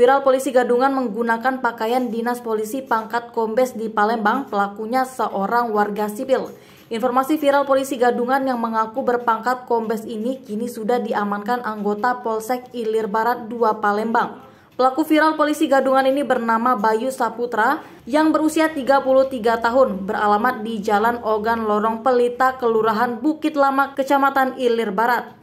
Viral polisi gadungan menggunakan pakaian dinas polisi pangkat kombes di Palembang, pelakunya seorang warga sipil. Informasi viral polisi gadungan yang mengaku berpangkat kombes ini kini sudah diamankan anggota Polsek Ilir Barat 2 Palembang. Pelaku viral polisi gadungan ini bernama Bayu Saputra yang berusia 33 tahun, beralamat di Jalan Ogan Lorong Pelita, Kelurahan Bukit Lama, Kecamatan Ilir Barat.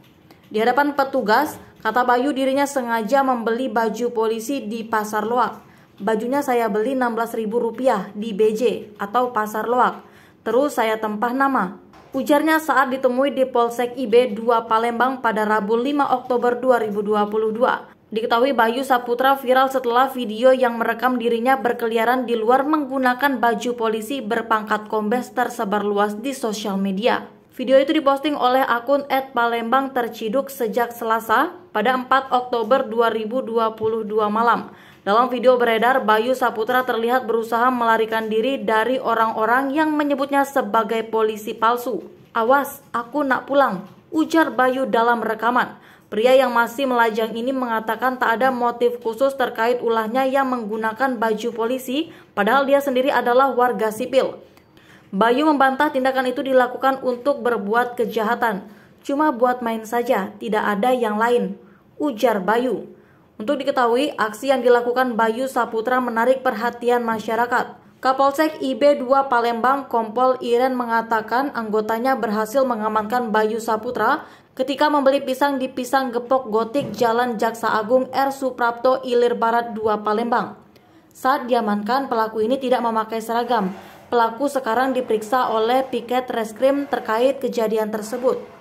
Di hadapan petugas, kata Bayu dirinya sengaja membeli baju polisi di Pasar Loak. Bajunya saya beli Rp16.000 di BJ atau Pasar Loak. Terus saya tempah nama. Ujarnya saat ditemui di Polsek IB 2 Palembang pada Rabu 5 Oktober 2022. Diketahui Bayu Saputra viral setelah video yang merekam dirinya berkeliaran di luar menggunakan baju polisi berpangkat kombes tersebar luas di sosial media. Video itu diposting oleh akun @palembang terciduk sejak Selasa pada 4 Oktober 2022 malam. Dalam video beredar, Bayu Saputra terlihat berusaha melarikan diri dari orang-orang yang menyebutnya sebagai polisi palsu. Awas, aku nak pulang, ujar Bayu dalam rekaman. Pria yang masih melajang ini mengatakan tak ada motif khusus terkait ulahnya yang menggunakan baju polisi, padahal dia sendiri adalah warga sipil. Bayu membantah tindakan itu dilakukan untuk berbuat kejahatan, cuma buat main saja, tidak ada yang lain, ujar Bayu. Untuk diketahui, aksi yang dilakukan Bayu Saputra menarik perhatian masyarakat. Kapolsek IB2 Palembang Kompol Iren mengatakan anggotanya berhasil mengamankan Bayu Saputra ketika membeli pisang di pisang gepok gotik Jalan Jaksa Agung R. Suprapto Ilir Barat 2 Palembang. Saat diamankan, pelaku ini tidak memakai seragam, Pelaku sekarang diperiksa oleh piket reskrim terkait kejadian tersebut.